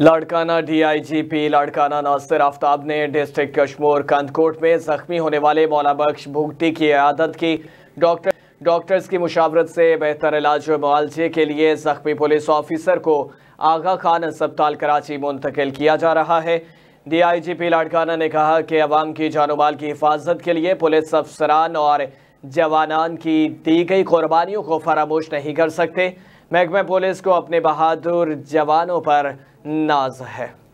Larkana DIGP Larkana Nasir Aftab ने district Kashmir Kandhkot में जख्मी होने वाले मौला बख्श भुगटी की आदत की डॉक्टर डॉक्टर्स की मुशावरत से बेहतर इलाज और मुआवजे के लिए जख्मी पुलिस ऑफिसर को आगा खान अस्पताल कराची मुंतकिल किया जा रहा है डीआईजीपी लाड़काना ने कहा कि अवाम की जानोबाल की हिफाजत के लिए पुलिस अफसरान और जवानान की दी गई कुर्बानियों को फरामोश नहीं कर सकते महकमा पुलिस को अपने बहादुर जवानों पर नाज है